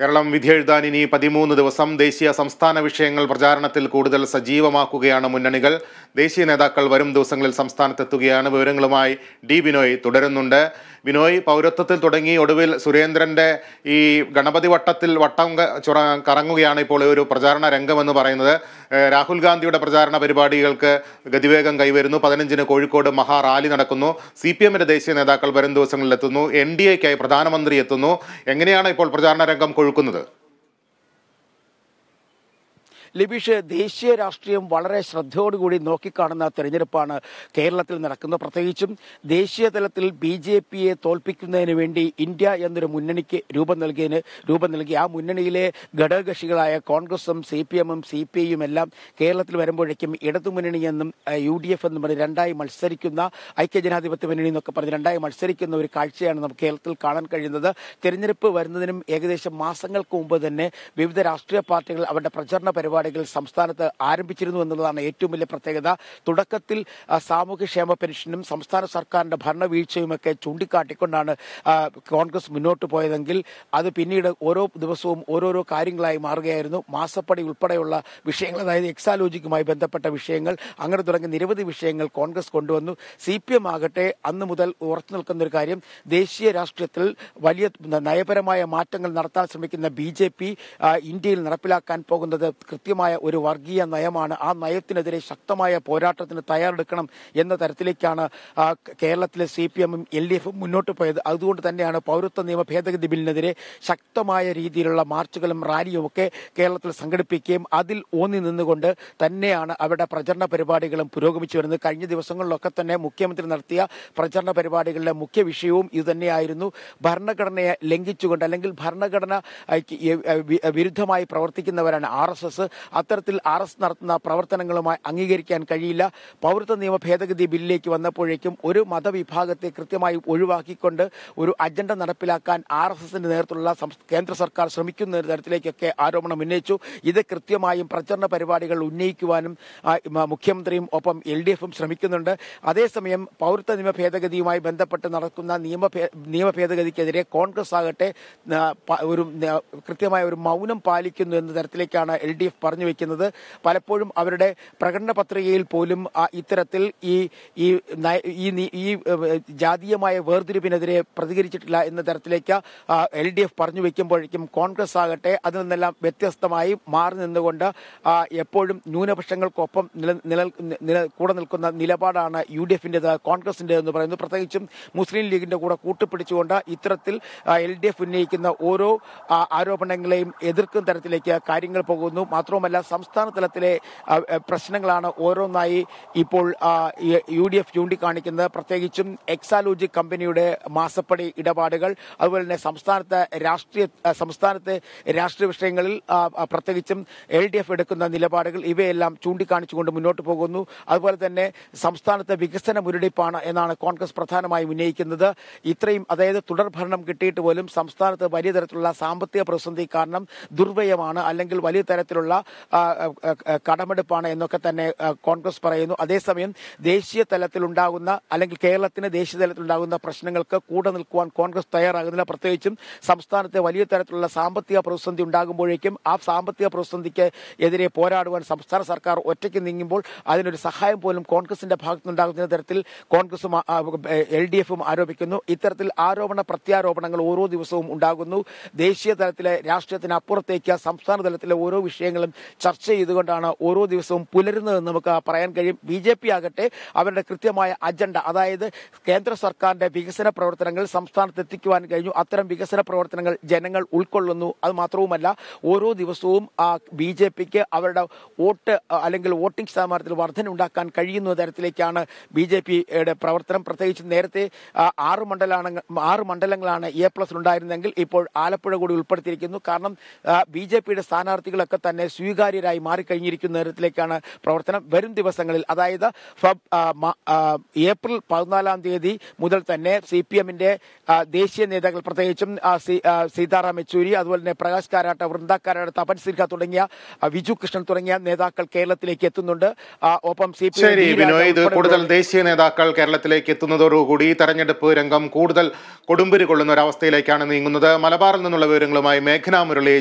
കേരളം എഴുതാൻ ഇനി പതിമൂന്ന് ദിവസം ദേശീയ സംസ്ഥാന വിഷയങ്ങൾ പ്രചാരണത്തിൽ കൂടുതൽ സജീവമാക്കുകയാണ് മുന്നണികൾ ദേശീയ നേതാക്കൾ വരും ദിവസങ്ങളിൽ സംസ്ഥാനത്തെത്തുകയാണ് വിവരങ്ങളുമായി ഡി ബിനോയ് തുടരുന്നുണ്ട് ബിനോയ് പൗരത്വത്തിൽ തുടങ്ങി ഒടുവിൽ സുരേന്ദ്രൻ്റെ ഈ ഗണപതി വട്ടത്തിൽ വട്ടം കറങ്ങുകയാണ് ഇപ്പോൾ ഒരു പ്രചാരണ രംഗമെന്ന് പറയുന്നത് രാഹുൽ ഗാന്ധിയുടെ പ്രചാരണ പരിപാടികൾക്ക് ഗതിവേഗം കൈവരുന്നു പതിനഞ്ചിന് കോഴിക്കോട് മഹാ റാലി നടക്കുന്നു സി പി എമ്മിൻ്റെ ദേശീയ നേതാക്കൾ വരും ദിവസങ്ങളിലെത്തുന്നു എൻ ഡി എക്കായി പ്രധാനമന്ത്രി എത്തുന്നു എങ്ങനെയാണ് ഇപ്പോൾ പ്രചാരണ രംഗം കൊഴുക്കുന്നത് ലബീഷ് ദേശീയ രാഷ്ട്രീയം വളരെ ശ്രദ്ധയോടുകൂടി നോക്കിക്കാണുന്ന തെരഞ്ഞെടുപ്പാണ് കേരളത്തിൽ നടക്കുന്നത് പ്രത്യേകിച്ചും ദേശീയ തലത്തിൽ ബി ജെ പിയെ തോൽപ്പിക്കുന്നതിന് വേണ്ടി ഇന്ത്യ എന്നൊരു മുന്നണിക്ക് രൂപം നൽകിയതിന് രൂപം നൽകി ആ മുന്നണിയിലെ ഘടകകക്ഷികളായ കോൺഗ്രസും സി പി എമ്മും സി പി ഐയും എല്ലാം കേരളത്തിൽ വരുമ്പോഴേക്കും ഇടതുമുന്നണി എന്നും യു ഡി എഫ് എന്നും പറഞ്ഞ് രണ്ടായി മത്സരിക്കുന്ന ഐക്യജനാധിപത്യ മുന്നണി എന്നൊക്കെ പറഞ്ഞ് രണ്ടായി മത്സരിക്കുന്ന ഒരു കാഴ്ചയാണ് നമുക്ക് കേരളത്തിൽ കാണാൻ കഴിയുന്നത് തെരഞ്ഞെടുപ്പ് വരുന്നതിനും ഏകദേശം മാസങ്ങൾക്ക് മുമ്പ് തന്നെ വിവിധ രാഷ്ട്രീയ പാർട്ടികൾ അവരുടെ പ്രചരണ പരിപാടി പരിപാടികൾ സംസ്ഥാനത്ത് ആരംഭിച്ചിരുന്നു എന്നുള്ളതാണ് ഏറ്റവും വലിയ പ്രത്യേകത തുടക്കത്തിൽ സാമൂഹ്യക്ഷേമ പെൻഷനും സംസ്ഥാന സർക്കാരിന്റെ ഭരണവീഴ്ചയുമൊക്കെ ചൂണ്ടിക്കാട്ടിക്കൊണ്ടാണ് കോൺഗ്രസ് മുന്നോട്ട് പോയതെങ്കിൽ അത് പിന്നീട് ഓരോ ദിവസവും ഓരോരോ കാര്യങ്ങളായി മാറുകയായിരുന്നു മാസപ്പടി ഉൾപ്പെടെയുള്ള വിഷയങ്ങൾ അതായത് എക്സാലോജിക്കുമായി ബന്ധപ്പെട്ട വിഷയങ്ങൾ അങ്ങനെ തുടങ്ങിയ നിരവധി വിഷയങ്ങൾ കോൺഗ്രസ് കൊണ്ടുവന്നു സി പി എം ആകട്ടെ അന്ന് മുതൽ ഉറച്ചു നിൽക്കുന്ന ഒരു കാര്യം ദേശീയ രാഷ്ട്രീയത്തിൽ വലിയ നയപരമായ മാറ്റങ്ങൾ നടത്താൻ ശ്രമിക്കുന്ന ബി ജെ പി ഇന്ത്യയിൽ നടപ്പിലാക്കാൻ പോകുന്നത് കൃത്യം മാരകമായ ഒരു വർഗീയ നയമാണ് ആ നയത്തിനെതിരെ ശക്തമായ പോരാട്ടത്തിന് തയ്യാറെടുക്കണം എന്ന തരത്തിലേക്കാണ് കേരളത്തിലെ സി പി എമ്മും എൽ ഡി എഫും മുന്നോട്ട് പോയത് അതുകൊണ്ട് തന്നെയാണ് പൗരത്വ നിയമ ഭേദഗതി ബില്ലിനെതിരെ ശക്തമായ രീതിയിലുള്ള മാർച്ചുകളും റാലിയും ഒക്കെ കേരളത്തിൽ സംഘടിപ്പിക്കുകയും അതിൽ ഊന്നി നിന്നുകൊണ്ട് തന്നെയാണ് അവരുടെ പ്രചരണ പരിപാടികളും പുരോഗമിച്ചു വരുന്നത് കഴിഞ്ഞ ദിവസങ്ങളിലൊക്കെ തന്നെ മുഖ്യമന്ത്രി നടത്തിയ പ്രചരണ പരിപാടികളിലെ മുഖ്യ വിഷയവും ഇതുതന്നെയായിരുന്നു ഭരണഘടനയെ ലംഘിച്ചുകൊണ്ട് അല്ലെങ്കിൽ ഭരണഘടന വിരുദ്ധമായി പ്രവർത്തിക്കുന്നവരാണ് ആർ എസ് എസ് അത്തരത്തിൽ ആർ എസ് നടത്തുന്ന പ്രവർത്തനങ്ങളുമായി അംഗീകരിക്കാൻ കഴിയില്ല പൗരത്വ നിയമ ഭേദഗതി ബില്ലിലേക്ക് വന്നപ്പോഴേക്കും ഒരു മതവിഭാഗത്തെ കൃത്യമായി ഒഴിവാക്കിക്കൊണ്ട് ഒരു അജണ്ട നടപ്പിലാക്കാൻ ആർ എസ് എസിന്റെ നേതൃത്വത്തിലുള്ള കേന്ദ്ര സർക്കാർ ശ്രമിക്കുന്ന തരത്തിലേക്കൊക്കെ ആരോപണം ഉന്നയിച്ചു ഇത് കൃത്യമായും പ്രചരണ പരിപാടികൾ ഉന്നയിക്കുവാനും മുഖ്യമന്ത്രിയും ഒപ്പം എൽ ഡി എഫും ശ്രമിക്കുന്നുണ്ട് അതേസമയം പൗരത്വ നിയമ ഭേദഗതിയുമായി ബന്ധപ്പെട്ട് നടക്കുന്ന നിയമ നിയമ ഭേദഗതിക്കെതിരെ കോൺഗ്രസ് ആകട്ടെ ഒരു കൃത്യമായ ഒരു മൗനം പാലിക്കുന്നു എന്ന തരത്തിലേക്കാണ് എൽ ഡി എഫ് പറഞ്ഞു വെക്കുന്നത് പലപ്പോഴും അവരുടെ പ്രകടന പത്രികയിൽ പോലും ഇത്തരത്തിൽ ഈ ഈ ഈ ജാതീയമായ വേർതിരിവിനെതിരെ പ്രതികരിച്ചിട്ടില്ല എന്ന തരത്തിലേക്ക് എൽ ഡി എഫ് പറഞ്ഞു വെക്കുമ്പോഴേക്കും കോൺഗ്രസ് ആകട്ടെ അതിൽ നിന്നെല്ലാം വ്യത്യസ്തമായി മാറി നിന്നുകൊണ്ട് എപ്പോഴും ന്യൂനപക്ഷങ്ങൾക്കൊപ്പം നില കൂടെ നിൽക്കുന്ന നിലപാടാണ് യു ഡി എഫിൻ്റെത് കോൺഗ്രസിൻ്റെ എന്ന് പറയുന്നത് പ്രത്യേകിച്ചും മുസ്ലിം ലീഗിൻ്റെ കൂടെ കൂട്ടുപിടിച്ചുകൊണ്ട് ഇത്തരത്തിൽ എൽ ഡി എഫ് ഉന്നയിക്കുന്ന ഓരോ ആരോപണങ്ങളെയും എതിർക്കുന്ന തരത്തിലേക്ക് കാര്യങ്ങൾ പോകുന്നു മാത്രം മാത്രവുമല്ല സംസ്ഥാന തലത്തിലെ പ്രശ്നങ്ങളാണ് ഓരോന്നായി ഇപ്പോൾ യു ഡി എഫ് ചൂണ്ടിക്കാണിക്കുന്നത് പ്രത്യേകിച്ചും എക്സാലോജി കമ്പനിയുടെ മാസപ്പടി ഇടപാടുകൾ അതുപോലെ തന്നെ സംസ്ഥാനത്തെ രാഷ്ട്രീയ സംസ്ഥാനത്തെ രാഷ്ട്രീയ വിഷയങ്ങളിൽ പ്രത്യേകിച്ചും എൽ ഡി എഫ് എടുക്കുന്ന നിലപാടുകൾ ഇവയെല്ലാം ചൂണ്ടിക്കാണിച്ചുകൊണ്ട് മുന്നോട്ട് പോകുന്നു അതുപോലെ തന്നെ സംസ്ഥാനത്തെ വികസന മുരടിപ്പാണ് എന്നാണ് കോൺഗ്രസ് പ്രധാനമായും ഉന്നയിക്കുന്നത് ഇത്രയും അതായത് തുടർ ഭരണം കിട്ടിയിട്ട് പോലും സംസ്ഥാനത്ത് വലിയ തരത്തിലുള്ള സാമ്പത്തിക പ്രതിസന്ധി കാരണം ദുർവ്യയമാണ് അല്ലെങ്കിൽ വലിയ തരത്തിലുള്ള കടമെടുപ്പാണ് എന്നൊക്കെ തന്നെ കോൺഗ്രസ് പറയുന്നു അതേസമയം ദേശീയ തലത്തിൽ ഉണ്ടാകുന്ന അല്ലെങ്കിൽ കേരളത്തിന് ദേശീയ തലത്തിൽ ഉണ്ടാകുന്ന പ്രശ്നങ്ങൾക്ക് കൂടെ നിൽക്കുവാൻ കോൺഗ്രസ് തയ്യാറാകുന്നില്ല പ്രത്യേകിച്ചും സംസ്ഥാനത്തെ വലിയ തരത്തിലുള്ള സാമ്പത്തിക പ്രതിസന്ധി ഉണ്ടാകുമ്പോഴേക്കും ആ സാമ്പത്തിക പ്രതിസന്ധിക്ക് എതിരെ പോരാടുവാൻ സംസ്ഥാന സർക്കാർ ഒറ്റയ്ക്ക് നീങ്ങുമ്പോൾ അതിനൊരു സഹായം പോലും കോൺഗ്രസിന്റെ ഭാഗത്തുനിന്നുണ്ടാകുന്ന തരത്തിൽ കോൺഗ്രസും എൽ ഡി എഫും ആരോപിക്കുന്നു ഇത്തരത്തിൽ ആരോപണ പ്രത്യാരോപണങ്ങൾ ഓരോ ദിവസവും ഉണ്ടാകുന്നു ദേശീയ തലത്തിലെ രാഷ്ട്രീയത്തിനപ്പുറത്തേക്ക് സംസ്ഥാന തലത്തിലെ ഓരോ വിഷയങ്ങളും ചർച്ച ചെയ്തുകൊണ്ടാണ് ഓരോ ദിവസവും പുലരുന്നതെന്ന് നമുക്ക് പറയാൻ കഴിയും ബി ജെ പി ആകട്ടെ അവരുടെ കൃത്യമായ അജണ്ട അതായത് കേന്ദ്ര സർക്കാരിന്റെ വികസന പ്രവർത്തനങ്ങൾ സംസ്ഥാനത്ത് എത്തിക്കുവാൻ കഴിഞ്ഞു അത്തരം വികസന പ്രവർത്തനങ്ങൾ ജനങ്ങൾ ഉൾക്കൊള്ളുന്നു അത് മാത്രവുമല്ല ഓരോ ദിവസവും ബി ജെ പിക്ക് അവരുടെ വോട്ട് അല്ലെങ്കിൽ വോട്ടിംഗ് ശതമാനത്തിൽ വർധനയുണ്ടാക്കാൻ കഴിയുന്ന തരത്തിലേക്കാണ് ബി ജെ പിയുടെ പ്രവർത്തനം പ്രത്യേകിച്ച് നേരത്തെ ആറ് മണ്ഡലാണ് ആറ് മണ്ഡലങ്ങളാണ് എ പ്ലസിലുണ്ടായിരുന്നെങ്കിൽ ഇപ്പോൾ ആലപ്പുഴ കൂടി ഉൾപ്പെടുത്തിയിരിക്കുന്നു കാരണം ബി ജെ പിയുടെ സ്ഥാനാർത്ഥികളൊക്കെ തന്നെ സ്വീകാര്യരായി മാറിക്കഴിഞ്ഞിരിക്കുന്ന തരത്തിലേക്കാണ് പ്രവർത്തനം വരും ദിവസങ്ങളിൽ അതായത് ഏപ്രിൽ പതിനാലാം തീയതി മുതൽ തന്നെ സി പി എമ്മിന്റെ ദേശീയ നേതാക്കൾ പ്രത്യേകിച്ചും സീതാറാം യെച്ചൂരി അതുപോലെ തന്നെ പ്രകാശ് കാരാട്ട വൃന്ദ തപൻ സിൻഹ തുടങ്ങിയ വിജു കൃഷ്ണൻ തുടങ്ങിയ നേതാക്കൾ കേരളത്തിലേക്ക് എത്തുന്നുണ്ട് ഒപ്പം സി പി എം കൂടുതൽ ദേശീയ നേതാക്കൾ കേരളത്തിലേക്ക് എത്തുന്നതോടുകൂടി തെരഞ്ഞെടുപ്പ് രംഗം കൂടുതൽ കൊടുമ്പിരി കൊള്ളുന്ന ഒരവസ്ഥയിലേക്കാണ് നീങ്ങുന്നത് മലബാറിൽ നിന്നുള്ള വിവരങ്ങളുമായി മേഘന മുരളി